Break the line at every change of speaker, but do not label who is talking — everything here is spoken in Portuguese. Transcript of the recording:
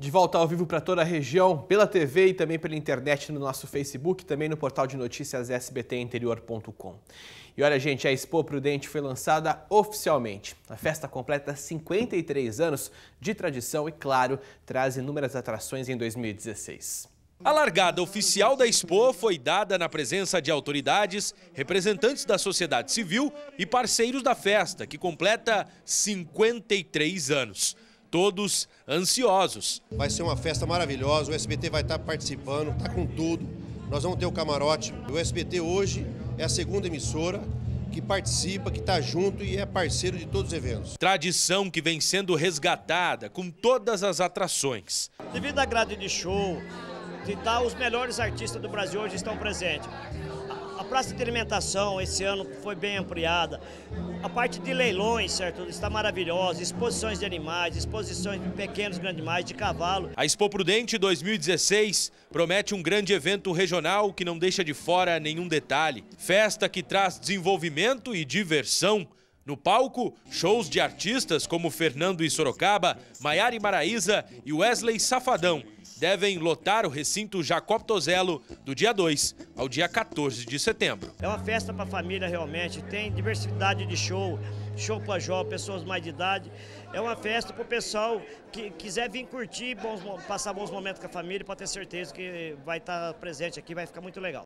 De volta ao vivo para toda a região, pela TV e também pela internet no nosso Facebook, também no portal de notícias sbtinterior.com. E olha, gente, a Expo Prudente foi lançada oficialmente. A festa completa 53 anos de tradição e, claro, traz inúmeras atrações em 2016.
A largada oficial da Expo foi dada na presença de autoridades, representantes da sociedade civil e parceiros da festa, que completa 53 anos todos ansiosos.
Vai ser uma festa maravilhosa, o SBT vai estar tá participando, está com tudo. Nós vamos ter o camarote. O SBT hoje é a segunda emissora que participa, que está junto e é parceiro de todos os eventos.
Tradição que vem sendo resgatada com todas as atrações.
Devido à grade de show, de tal, os melhores artistas do Brasil hoje estão presentes praça de alimentação esse ano foi bem ampliada. A parte de leilões, certo? Está maravilhosa. Exposições de animais, exposições de pequenos e grandes animais, de cavalo.
A Expo Prudente 2016 promete um grande evento regional que não deixa de fora nenhum detalhe. Festa que traz desenvolvimento e diversão. No palco, shows de artistas como Fernando e Sorocaba, Maiara e Maraíza e Wesley Safadão, devem lotar o recinto Jacob Tozelo do dia 2 ao dia 14 de setembro.
É uma festa para a família realmente, tem diversidade de show, show para jovem, pessoas mais de idade. É uma festa para o pessoal que quiser vir curtir, bons, passar bons momentos com a família, pode ter certeza que vai estar tá presente aqui, vai ficar muito legal.